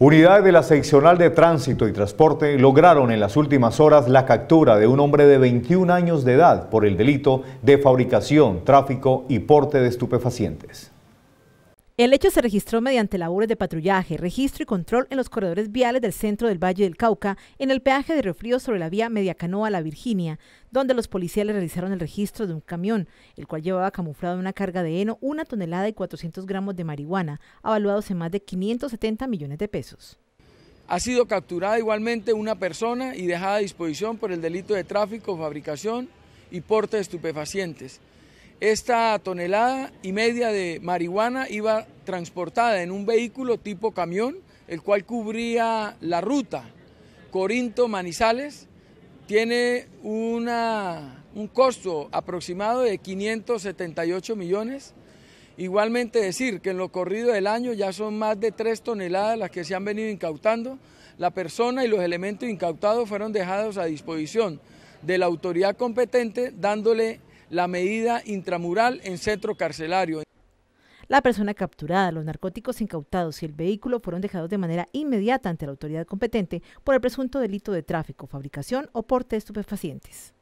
Unidades de la seccional de tránsito y transporte lograron en las últimas horas la captura de un hombre de 21 años de edad por el delito de fabricación, tráfico y porte de estupefacientes. El hecho se registró mediante labores de patrullaje, registro y control en los corredores viales del centro del Valle del Cauca, en el peaje de Refrío sobre la vía Mediacanoa La Virginia, donde los policiales realizaron el registro de un camión, el cual llevaba camuflado una carga de heno, una tonelada y 400 gramos de marihuana, avaluados en más de 570 millones de pesos. Ha sido capturada igualmente una persona y dejada a disposición por el delito de tráfico, fabricación y porte de estupefacientes. Esta tonelada y media de marihuana iba transportada en un vehículo tipo camión, el cual cubría la ruta Corinto-Manizales. Tiene una, un costo aproximado de 578 millones. Igualmente decir que en lo corrido del año ya son más de tres toneladas las que se han venido incautando. La persona y los elementos incautados fueron dejados a disposición de la autoridad competente dándole la medida intramural en centro carcelario. La persona capturada, los narcóticos incautados y el vehículo fueron dejados de manera inmediata ante la autoridad competente por el presunto delito de tráfico, fabricación o porte de estupefacientes.